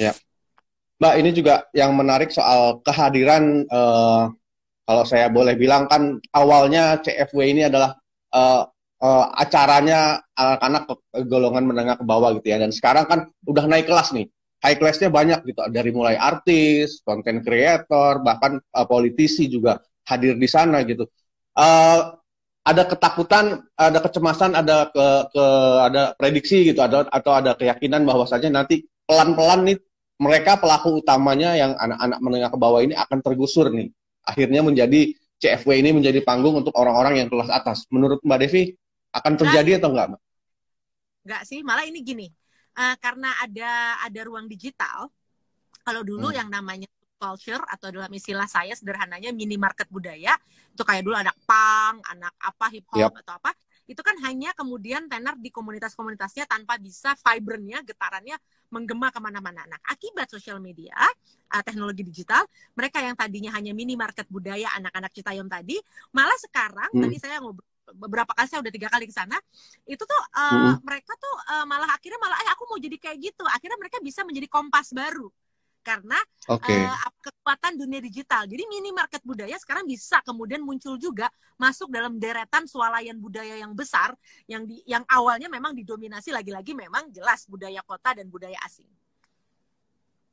Ya. Mbak, ini juga yang menarik soal kehadiran uh, kalau saya boleh bilang kan awalnya CFW ini adalah uh, uh, acaranya anak-anak golongan menengah ke bawah gitu ya dan sekarang kan udah naik kelas nih high classnya banyak gitu dari mulai artis, konten kreator bahkan uh, politisi juga hadir di sana gitu uh, ada ketakutan, ada kecemasan, ada ke, ke ada prediksi gitu, ada atau ada keyakinan bahwasanya nanti pelan-pelan nih mereka pelaku utamanya yang anak-anak menengah ke bawah ini akan tergusur nih. Akhirnya menjadi CFW ini menjadi panggung untuk orang-orang yang kelas atas. Menurut Mbak Devi akan terjadi nah, atau enggak, Enggak sih, malah ini gini. Uh, karena ada ada ruang digital, kalau dulu hmm. yang namanya culture atau dalam istilah saya sederhananya mini market budaya itu kayak dulu anak pang, anak apa hip hop yep. atau apa itu kan hanya kemudian tenar di komunitas-komunitasnya tanpa bisa vibrannya getarannya menggema kemana-mana. Nah, akibat sosial media, uh, teknologi digital, mereka yang tadinya hanya minimarket budaya anak-anak Citayam tadi, malah sekarang hmm. tadi saya ngobrol beberapa kali saya udah tiga kali ke sana itu tuh uh, hmm. mereka tuh uh, malah akhirnya malah eh aku mau jadi kayak gitu akhirnya mereka bisa menjadi kompas baru karena okay. uh, eh, kekuatan dunia digital. Jadi mini market budaya sekarang bisa kemudian muncul juga masuk dalam deretan swalayan budaya yang besar yang di, yang awalnya memang didominasi lagi-lagi memang jelas budaya kota dan budaya asing.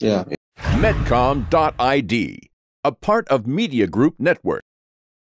Yeah. Medcom.id, a part of Media Group Network.